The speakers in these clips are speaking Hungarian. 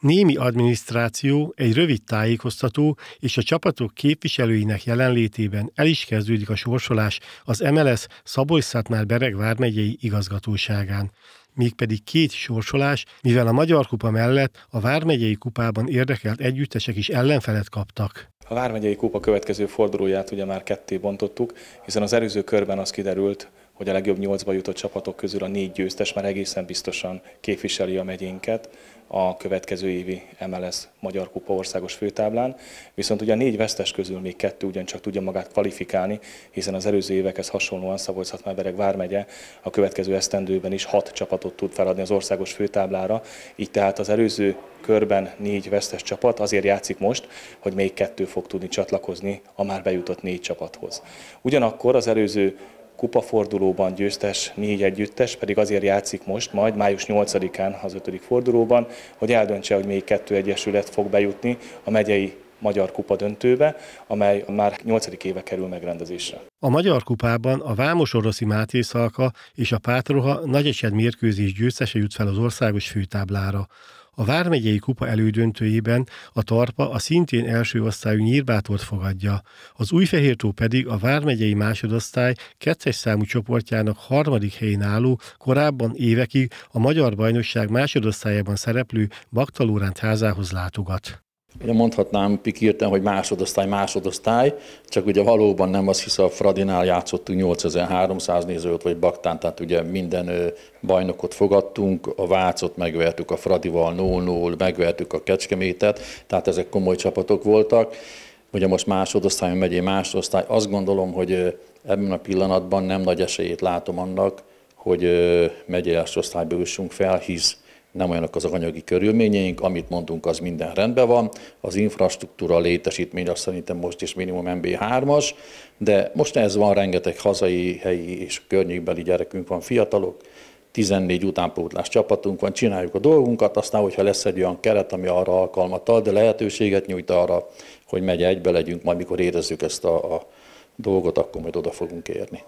Némi adminisztráció, egy rövid tájékoztató és a csapatok képviselőinek jelenlétében el is kezdődik a sorsolás az MLS szabolcs már Bereg vármegyei igazgatóságán. Mégpedig két sorsolás, mivel a Magyar Kupa mellett a Vármegyei Kupában érdekelt együttesek is ellenfelet kaptak. A Vármegyei Kupa következő fordulóját ugye már ketté bontottuk, hiszen az előző körben az kiderült, hogy a legjobb nyolcba jutott csapatok közül a négy győztes már egészen biztosan képviseli a megyénket a következő évi MLS Magyar Kupa országos főtáblán, viszont ugye a négy vesztes közül még kettő ugyancsak tudja magát kvalifikálni, hiszen az előző évekhez hasonlóan szabolcs szatmárbereg vármegye a következő esztendőben is hat csapatot tud feladni az országos főtáblára, így tehát az előző körben négy vesztes csapat azért játszik most, hogy még kettő fog tudni csatlakozni a már bejutott négy csapathoz. Ugyanakkor az előző kupafordulóban győztes négy együttes, pedig azért játszik most majd május 8-án az ötödik fordulóban, hogy eldöntse, hogy még kettő egyesület fog bejutni a megyei Magyar Kupa döntőbe, amely már 8. éve kerül megrendezésre. A Magyar Kupában a Vámos Oroszi Máté Szalka és a Pátroha nagy egység mérkőzés győztese jut fel az országos főtáblára. A Vármegyei Kupa elődöntőjében a Tarpa a szintén első osztályú Nyírbátort fogadja, az Újfehértó pedig a Vármegyei másodosztály kettes számú csoportjának harmadik helyén álló, korábban évekig a Magyar Bajnokság másodosztályában szereplő Baktalóránt házához látogat. Ugye mondhatnám pikírten, hogy másodosztály, másodosztály, csak ugye valóban nem az, hisz a Fradinál játszottunk 8300 nézőt, vagy Baktán, tehát ugye minden bajnokot fogadtunk, a Vácot megvertük a Fradival 0-0, megvertük a Kecskemétet, tehát ezek komoly csapatok voltak. Ugye most másodosztályon megyé másodosztály, azt gondolom, hogy ebben a pillanatban nem nagy esélyét látom annak, hogy megyei osztályba üssünk fel, hisz nem olyanok az anyagi körülményeink, amit mondunk, az minden rendben van. Az infrastruktúra a létesítmény azt szerintem most is minimum MB3-as, de most ez van, rengeteg hazai, helyi és környékbeli gyerekünk van, fiatalok, 14 utánpótlás csapatunk van, csináljuk a dolgunkat, aztán, hogyha lesz egy olyan keret, ami arra alkalmat ad, de lehetőséget nyújt arra, hogy megy egybe legyünk, majd mikor érezzük ezt a, a dolgot, akkor majd oda fogunk érni.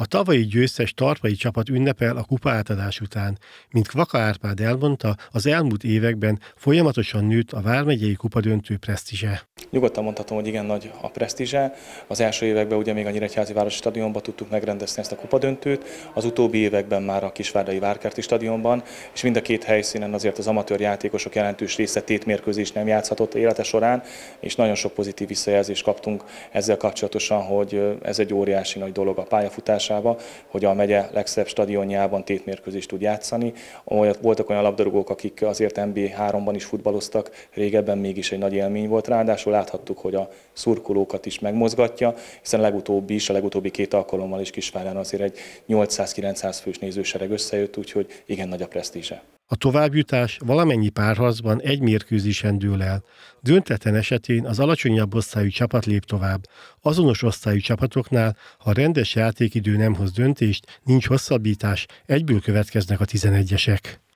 A tavalyi győztes tarpai csapat ünnepel a kupa átadás után. Mint Kvaka Árpád elmondta, az elmúlt években folyamatosan nőtt a Vármegyei kupadöntő presztízse. Nyugodtan mondhatom, hogy igen nagy a presztízse. Az első években ugye még a Nyíregyházi Városi Stadionban tudtuk megrendezni ezt a kupadöntőt, az utóbbi években már a Kisvárdai Várkerti Stadionban, és mind a két helyszínen azért az amatőr játékosok jelentős része tétmérkőzés nem játszhatott élete során, és nagyon sok pozitív visszajelzést kaptunk ezzel kapcsolatosan, hogy ez egy óriási nagy dolog a pályafutásába, hogy a megye legszebb stadionjában tétmérkőzést tud játszani. Voltak olyan labdarúgók, akik azért MB3-ban is futballoztak, régebben mégis egy nagy élmény volt, ráadásul láthattuk, hogy a szurkolókat is megmozgatja, hiszen a legutóbbi is, a legutóbbi két alkalommal is Kisvárán azért egy 800-900 fős nézősereg összejött, úgyhogy igen nagy a presztízse. A továbbjutás valamennyi párharcban egy mérkőzésen dől el. Döntetlen esetén az alacsonyabb osztályú csapat lép tovább. Azonos osztályú csapatoknál, ha rendes játékidő nem hoz döntést, nincs hosszabbítás, egyből következnek a 11-esek.